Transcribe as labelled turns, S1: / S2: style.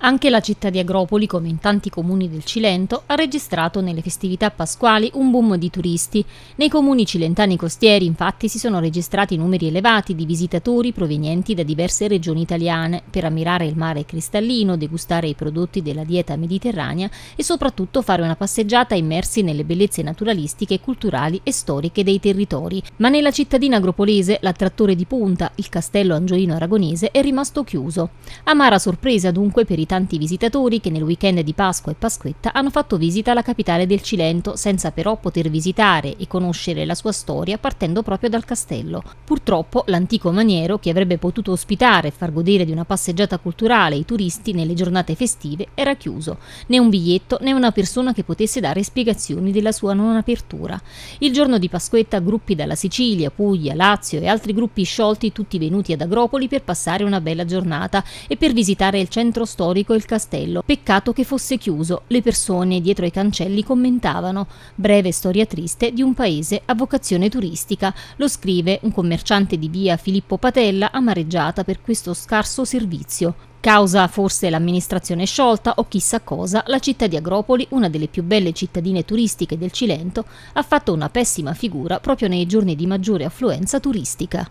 S1: Anche la città di Agropoli, come in tanti comuni del Cilento, ha registrato nelle festività pasquali un boom di turisti. Nei comuni cilentani costieri, infatti, si sono registrati numeri elevati di visitatori provenienti da diverse regioni italiane per ammirare il mare cristallino, degustare i prodotti della dieta mediterranea e soprattutto fare una passeggiata immersi nelle bellezze naturalistiche, culturali e storiche dei territori. Ma nella cittadina agropolese, l'attrattore di punta, il castello angioino aragonese, è rimasto chiuso. Amara sorpresa dunque per i tanti visitatori che nel weekend di Pasqua e Pasquetta hanno fatto visita alla capitale del Cilento senza però poter visitare e conoscere la sua storia partendo proprio dal castello. Purtroppo l'antico maniero che avrebbe potuto ospitare e far godere di una passeggiata culturale i turisti nelle giornate festive era chiuso, né un biglietto né una persona che potesse dare spiegazioni della sua non apertura. Il giorno di Pasquetta gruppi dalla Sicilia, Puglia, Lazio e altri gruppi sciolti tutti venuti ad Agropoli per passare una bella giornata e per visitare il centro storico storico il castello. Peccato che fosse chiuso, le persone dietro ai cancelli commentavano. Breve storia triste di un paese a vocazione turistica. Lo scrive un commerciante di via Filippo Patella amareggiata per questo scarso servizio. Causa forse l'amministrazione sciolta o chissà cosa, la città di Agropoli, una delle più belle cittadine turistiche del Cilento, ha fatto una pessima figura proprio nei giorni di maggiore affluenza turistica.